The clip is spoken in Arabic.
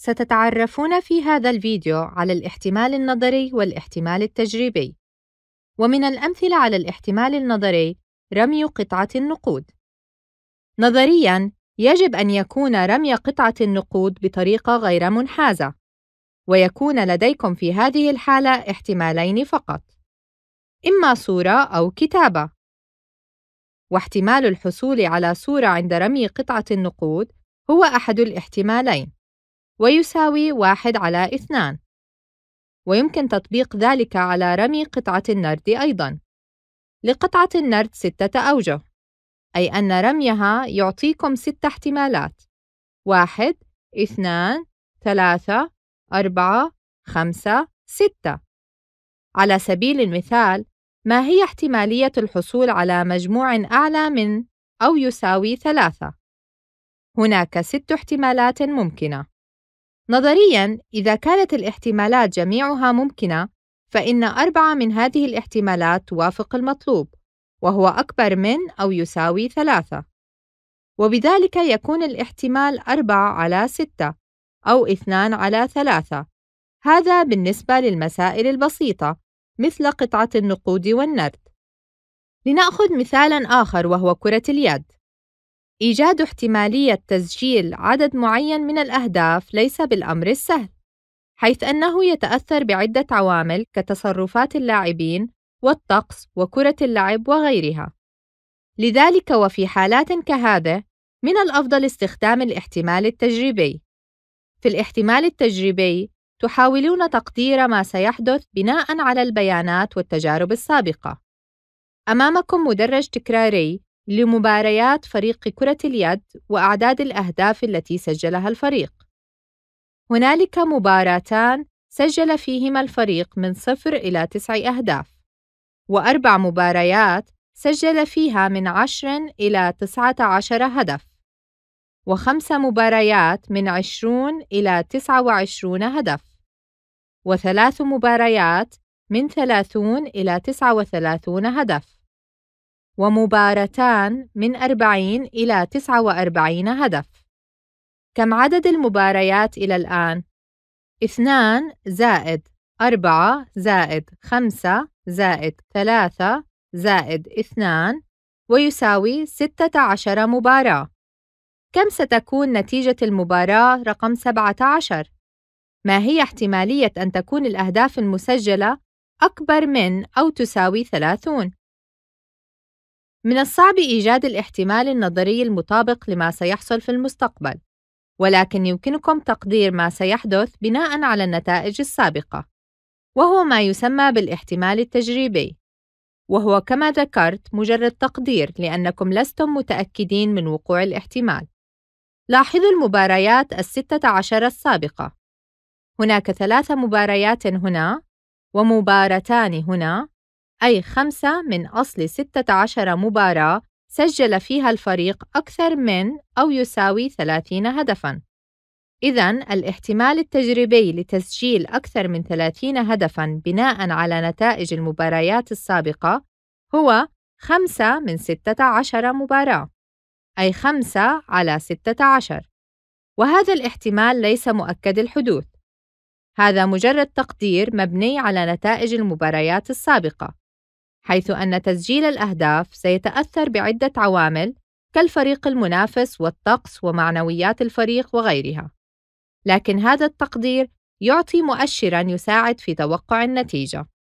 ستتعرفون في هذا الفيديو على الاحتمال النظري والاحتمال التجريبي ومن الأمثلة على الاحتمال النظري رمي قطعة النقود نظرياً يجب أن يكون رمي قطعة النقود بطريقة غير منحازة ويكون لديكم في هذه الحالة احتمالين فقط إما صورة أو كتابة واحتمال الحصول على صورة عند رمي قطعة النقود هو أحد الاحتمالين ويساوي واحد على اثنان ويمكن تطبيق ذلك على رمي قطعة النرد أيضاً لقطعة النرد ستة أوجه أي أن رميها يعطيكم ستة احتمالات واحد، اثنان، ثلاثة، أربعة، خمسة، ستة على سبيل المثال ما هي احتمالية الحصول على مجموع أعلى من أو يساوي ثلاثة؟ هناك ست احتمالات ممكنة نظرياً إذا كانت الاحتمالات جميعها ممكنة فإن أربعة من هذه الاحتمالات توافق المطلوب وهو أكبر من أو يساوي ثلاثة وبذلك يكون الاحتمال أربعة على ستة أو اثنان على ثلاثة هذا بالنسبة للمسائل البسيطة مثل قطعة النقود والنرد لنأخذ مثالا آخر وهو كرة اليد إيجاد احتمالية تسجيل عدد معين من الأهداف ليس بالأمر السهل، حيث أنه يتأثر بعدة عوامل كتصرفات اللاعبين والطقس وكرة اللعب وغيرها. لذلك وفي حالات كهذا من الأفضل استخدام الاحتمال التجريبي. في الاحتمال التجريبي تحاولون تقدير ما سيحدث بناءً على البيانات والتجارب السابقة. أمامكم مدرج تكراري لمباريات فريق كرة اليد وأعداد الأهداف التي سجلها الفريق. هنالك مباراتان سجل فيهما الفريق من صفر إلى تسع أهداف، وأربع مباريات سجل فيها من عشر إلى تسعة عشر هدف، وخمس مباريات من عشرون إلى تسعة وعشرون هدف، وثلاث مباريات من ثلاثون إلى تسعة وثلاثون هدف. ومبارتان من 40 إلى 49 هدف. كم عدد المباريات إلى الآن؟ 2 زائد 4 زائد 5 زائد 3 زائد 2 ويساوي 16 مباراة. كم ستكون نتيجة المباراة رقم 17؟ ما هي احتمالية أن تكون الأهداف المسجلة أكبر من أو تساوي 30؟ من الصعب إيجاد الاحتمال النظري المطابق لما سيحصل في المستقبل، ولكن يمكنكم تقدير ما سيحدث بناءً على النتائج السابقة، وهو ما يسمى بالاحتمال التجريبي، وهو كما ذكرت مجرد تقدير لأنكم لستم متأكدين من وقوع الاحتمال. لاحظوا المباريات الستة عشر السابقة. هناك ثلاث مباريات هنا، ومبارتان هنا، أي خمسة من أصل 16 مباراة سجل فيها الفريق أكثر من أو يساوي 30 هدفًا. إذا الاحتمال التجريبي لتسجيل أكثر من 30 هدفًا بناءً على نتائج المباريات السابقة هو 5 من 16 مباراة، أي 5 على 16، وهذا الاحتمال ليس مؤكد الحدوث. هذا مجرد تقدير مبني على نتائج المباريات السابقة حيث أن تسجيل الأهداف سيتأثر بعدة عوامل كالفريق المنافس والطقس ومعنويات الفريق وغيرها. لكن هذا التقدير يعطي مؤشرًا يساعد في توقع النتيجة.